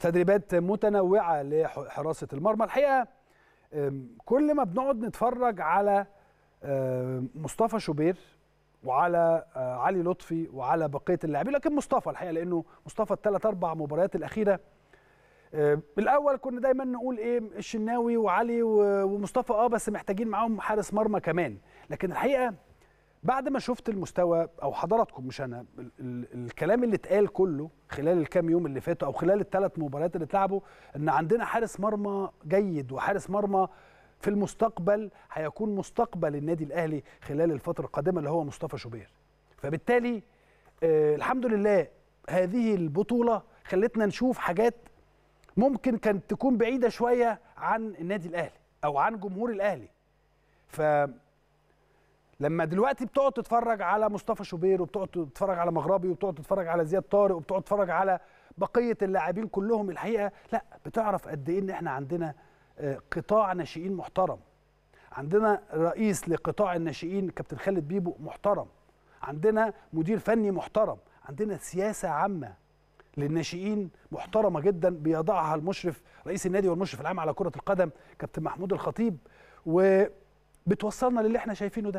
تدريبات متنوعه لحراسه المرمى الحقيقه كل ما بنقعد نتفرج على مصطفى شوبير وعلى علي لطفي وعلى بقيه اللاعبين لكن مصطفى الحقيقه لانه مصطفى الثلاث اربع مباريات الاخيره الاول كنا دايما نقول ايه الشناوي وعلي ومصطفى اه بس محتاجين معاهم حارس مرمى كمان لكن الحقيقه بعد ما شفت المستوى او حضراتكم مش انا الكلام اللي اتقال كله خلال الكام يوم اللي فاتوا او خلال الثلاث مباريات اللي اتلعبوا ان عندنا حارس مرمى جيد وحارس مرمى في المستقبل هيكون مستقبل النادي الاهلي خلال الفتره القادمه اللي هو مصطفى شوبير فبالتالي آه الحمد لله هذه البطوله خلتنا نشوف حاجات ممكن كانت تكون بعيده شويه عن النادي الاهلي او عن جمهور الاهلي ف لما دلوقتي بتقعد تتفرج على مصطفى شوبير وبتقعد تتفرج على مغربي وبتقعد تتفرج على زياد طارق وبتقعد تتفرج على بقيه اللاعبين كلهم الحقيقه لا بتعرف قد ايه ان احنا عندنا آه، قطاع ناشئين محترم عندنا رئيس لقطاع الناشئين كابتن خالد بيبو محترم عندنا مدير فني محترم عندنا سياسه عامه للناشئين محترمه جدا بيضعها المشرف رئيس النادي والمشرف العام على كره القدم كابتن محمود الخطيب وبتوصلنا للي احنا شايفينه ده